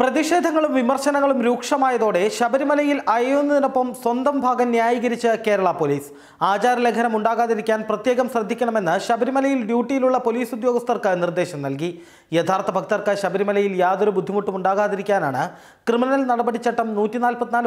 പ്രതിഷേധങ്ങളും വിമർശനങ്ങളും രൂക്ഷമായതോടെ ശബരിമലയിൽ അയയുന്നതിനൊപ്പം സ്വന്തം ഭാഗം ന്യായീകരിച്ച് കേരള പോലീസ് ആചാരലംഘനം ഉണ്ടാകാതിരിക്കാൻ പ്രത്യേകം ശ്രദ്ധിക്കണമെന്ന് ശബരിമലയിൽ ഡ്യൂട്ടിയിലുള്ള പോലീസ് ഉദ്യോഗസ്ഥർക്ക് നിർദ്ദേശം നൽകി യഥാർത്ഥ ഭക്തർക്ക് ശബരിമലയിൽ യാതൊരു ബുദ്ധിമുട്ടും ഉണ്ടാകാതിരിക്കാനാണ് ക്രിമിനൽ നടപടിച്ചട്ടം നൂറ്റി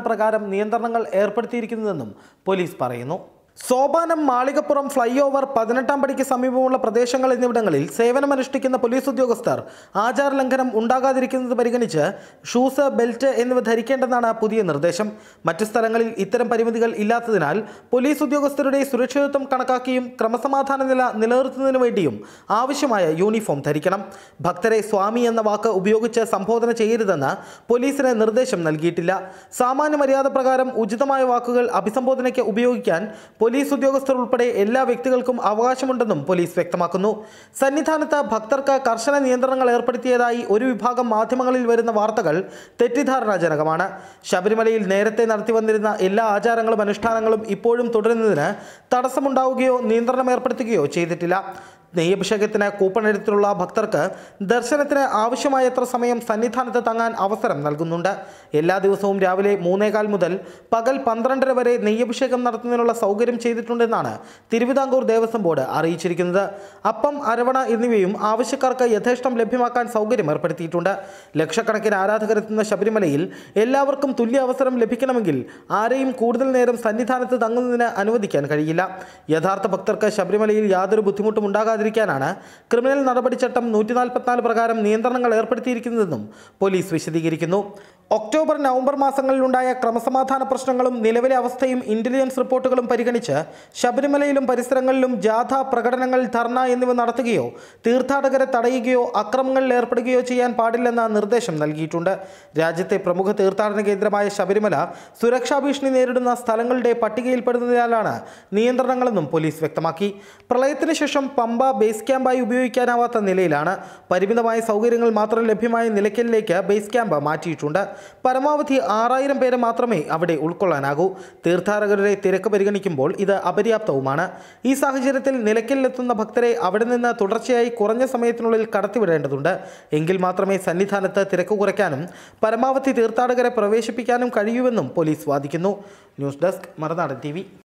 പ്രകാരം നിയന്ത്രണങ്ങൾ ഏർപ്പെടുത്തിയിരിക്കുന്നതെന്നും പോലീസ് പറയുന്നു സോപാനം മാളികപ്പുറം ഫ്ലൈ ഓവർ പതിനെട്ടാം പടിക്ക് സമീപമുള്ള പ്രദേശങ്ങൾ എന്നിവിടങ്ങളിൽ സേവനമനുഷ്ഠിക്കുന്ന പോലീസ് ഉദ്യോഗസ്ഥർ ആചാരലംഘനം ഉണ്ടാകാതിരിക്കുന്നത് പരിഗണിച്ച് ഷൂസ് ബെൽറ്റ് എന്നിവ ധരിക്കേണ്ടെന്നാണ് പുതിയ നിർദ്ദേശം മറ്റ് സ്ഥലങ്ങളിൽ ഇത്തരം പരിമിതികൾ ഇല്ലാത്തതിനാൽ പോലീസ് ഉദ്യോഗസ്ഥരുടെ സുരക്ഷിതത്വം കണക്കാക്കിയും ക്രമസമാധാന നില നിലനിർത്തുന്നതിനു വേണ്ടിയും ആവശ്യമായ യൂണിഫോം ധരിക്കണം ഭക്തരെ സ്വാമി എന്ന വാക്ക് ഉപയോഗിച്ച് സംബോധന ചെയ്യരുതെന്ന് പോലീസിന് നിർദ്ദേശം നൽകിയിട്ടില്ല സാമാന്യ മര്യാദ പ്രകാരം ഉചിതമായ വാക്കുകൾ അഭിസംബോധനയ്ക്ക് ഉപയോഗിക്കാൻ പോലീസ് ഉദ്യോഗസ്ഥർ ഉൾപ്പെടെ എല്ലാ വ്യക്തികൾക്കും അവകാശമുണ്ടെന്നും പോലീസ് വ്യക്തമാക്കുന്നു സന്നിധാനത്ത് ഭക്തർക്ക് കർശന നിയന്ത്രണങ്ങൾ ഏർപ്പെടുത്തിയതായി ഒരു വിഭാഗം മാധ്യമങ്ങളിൽ വരുന്ന വാർത്തകൾ തെറ്റിദ്ധാരണാജനകമാണ് ശബരിമലയിൽ നേരത്തെ നടത്തിവന്നിരുന്ന എല്ലാ ആചാരങ്ങളും അനുഷ്ഠാനങ്ങളും ഇപ്പോഴും തുടരുന്നതിന് തടസ്സമുണ്ടാവുകയോ നിയന്ത്രണം ഏർപ്പെടുത്തുകയോ ചെയ്തിട്ടില്ല നെയ്യഭിഷേകത്തിന് കൂപ്പൺ ഭക്തർക്ക് ദർശനത്തിന് ആവശ്യമായത്ര സമയം സന്നിധാനത്ത് തങ്ങാൻ അവസരം നൽകുന്നുണ്ട് എല്ലാ ദിവസവും രാവിലെ മൂന്നേകാൽ മുതൽ പകൽ പന്ത്രണ്ടര വരെ നെയ്യഭിഷേകം നടത്തുന്നതിനുള്ള സൗകര്യം ചെയ്തിട്ടുണ്ടെന്നാണ് തിരുവിതാംകൂർ ദേവസ്വം ബോർഡ് അറിയിച്ചിരിക്കുന്നത് അപ്പം അരവണ എന്നിവയും ആവശ്യക്കാർക്ക് യഥേഷ്ടം ലഭ്യമാക്കാൻ സൗകര്യം ഏർപ്പെടുത്തിയിട്ടുണ്ട് ലക്ഷക്കണക്കിന് ആരാധകരെത്തുന്ന ശബരിമലയിൽ എല്ലാവർക്കും തുല്യ അവസരം ലഭിക്കണമെങ്കിൽ ആരെയും കൂടുതൽ നേരം സന്നിധാനത്ത് തങ്ങുന്നതിന് അനുവദിക്കാൻ കഴിയില്ല യഥാർത്ഥ ഭക്തർക്ക് ശബരിമലയിൽ യാതൊരു ബുദ്ധിമുട്ടും ഉണ്ടാകാൻ ഉണ്ടാകാതിരിക്കാനാണ് ക്രിമിനൽ നടപടിച്ചട്ടം നൂറ്റി നാൽപ്പത്തിനാല് പ്രകാരം നിയന്ത്രണങ്ങൾ ഏർപ്പെടുത്തിയിരിക്കുന്നതെന്നും പോലീസ് വിശദീകരിക്കുന്നു ഒക്ടോബർ നവംബർ മാസങ്ങളിലുണ്ടായ ക്രമസമാധാന പ്രശ്നങ്ങളും നിലവിലെ അവസ്ഥയും ഇന്റലിജൻസ് റിപ്പോർട്ടുകളും പരിഗണിച്ച് ശബരിമലയിലും പരിസരങ്ങളിലും ജാഥ പ്രകടനങ്ങൾ ധർണ എന്നിവ നടത്തുകയോ തീർത്ഥാടകരെ തടയുകയോ അക്രമങ്ങളിൽ ഏർപ്പെടുകയോ ചെയ്യാൻ പാടില്ലെന്ന നിർദ്ദേശം നൽകിയിട്ടുണ്ട് രാജ്യത്തെ പ്രമുഖ തീർത്ഥാടന കേന്ദ്രമായ ശബരിമല സുരക്ഷാ ഭീഷണി നേരിടുന്ന സ്ഥലങ്ങളുടെ പട്ടികയിൽപ്പെടുന്നതിനാലാണ് നിയന്ത്രണങ്ങളെന്നും പോലീസ് വ്യക്തമാക്കി പ്രളയത്തിനു ശേഷം പമ്പ ബേസ് ക്യാമ്പായി ഉപയോഗിക്കാനാവാത്ത നിലയിലാണ് പരിമിതമായ സൗകര്യങ്ങൾ മാത്രം ലഭ്യമായ നിലയ്ക്കലിലേക്ക് ബേസ് ക്യാമ്പ് മാറ്റിയിട്ടുണ്ട് പരമാവധി ആറായിരം പേരെ മാത്രമേ അവിടെ ഉൾക്കൊള്ളാനാകൂ തീർത്ഥാടകരുടെ തിരക്ക് പരിഗണിക്കുമ്പോൾ ഇത് അപര്യാപ്തവുമാണ് ഈ സാഹചര്യത്തിൽ നിലയ്ക്കലിലെത്തുന്ന ഭക്തരെ അവിടെ നിന്ന് തുടർച്ചയായി കുറഞ്ഞ സമയത്തിനുള്ളിൽ കടത്തിവിടേണ്ടതുണ്ട് എങ്കിൽ മാത്രമേ സന്നിധാനത്ത് തിരക്ക് കുറയ്ക്കാനും പരമാവധി തീർത്ഥാടകരെ പ്രവേശിപ്പിക്കാനും കഴിയൂവെന്നും പോലീസ് വാദിക്കുന്നു ന്യൂസ് ഡെസ്ക് മറുനാടൻ ടി